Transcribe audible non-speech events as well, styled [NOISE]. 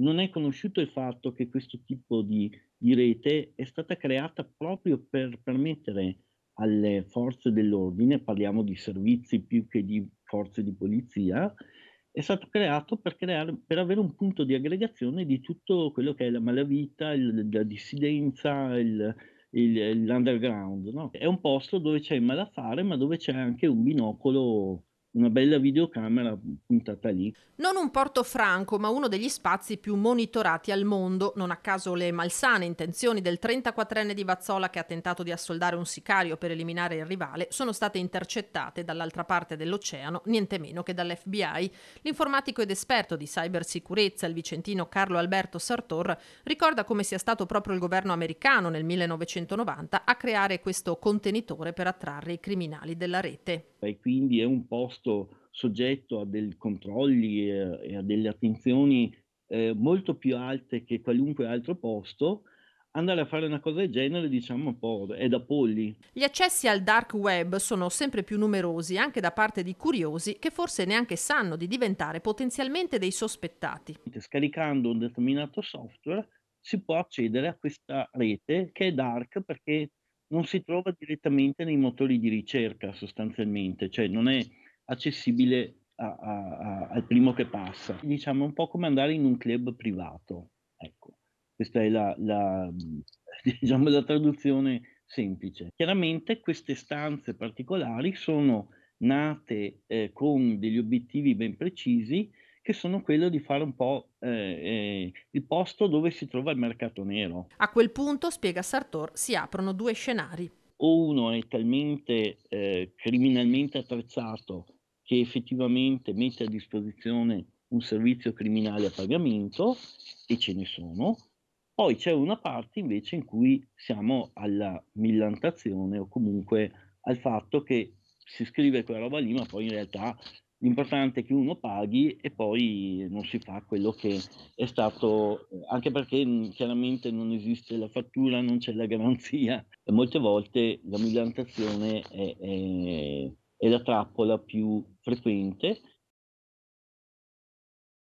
non è conosciuto il fatto che questo tipo di, di rete è stata creata proprio per permettere alle forze dell'ordine, parliamo di servizi più che di forze di polizia, è stato creato per, creare, per avere un punto di aggregazione di tutto quello che è la malavita, il, la dissidenza, il, il, l'underground. No? È un posto dove c'è il malaffare, ma dove c'è anche un binocolo una bella videocamera puntata lì. Non un porto franco, ma uno degli spazi più monitorati al mondo, non a caso le malsane intenzioni del 34enne di Vazzola che ha tentato di assoldare un sicario per eliminare il rivale, sono state intercettate dall'altra parte dell'oceano, niente meno che dall'FBI. L'informatico ed esperto di cybersicurezza, il vicentino Carlo Alberto Sartor, ricorda come sia stato proprio il governo americano nel 1990 a creare questo contenitore per attrarre i criminali della rete. E quindi è un posto piuttosto soggetto a dei controlli e, e a delle attenzioni eh, molto più alte che qualunque altro posto, andare a fare una cosa del genere, diciamo un po', è da polli. Gli accessi al dark web sono sempre più numerosi anche da parte di curiosi che forse neanche sanno di diventare potenzialmente dei sospettati. Scaricando un determinato software si può accedere a questa rete che è dark perché non si trova direttamente nei motori di ricerca sostanzialmente, cioè non è accessibile a, a, a, al primo che passa. Diciamo, un po' come andare in un club privato. Ecco, questa è la, la, [LAUGHS] diciamo, la traduzione semplice. Chiaramente queste stanze particolari sono nate eh, con degli obiettivi ben precisi che sono quello di fare un po' eh, eh, il posto dove si trova il mercato nero. A quel punto, spiega Sartor, si aprono due scenari. O uno è talmente eh, criminalmente attrezzato che effettivamente mette a disposizione un servizio criminale a pagamento e ce ne sono. Poi c'è una parte invece in cui siamo alla millantazione o comunque al fatto che si scrive quella roba lì, ma poi in realtà l'importante è che uno paghi e poi non si fa quello che è stato, anche perché mm, chiaramente non esiste la fattura, non c'è la garanzia. molte volte la millantazione è, è è la trappola più frequente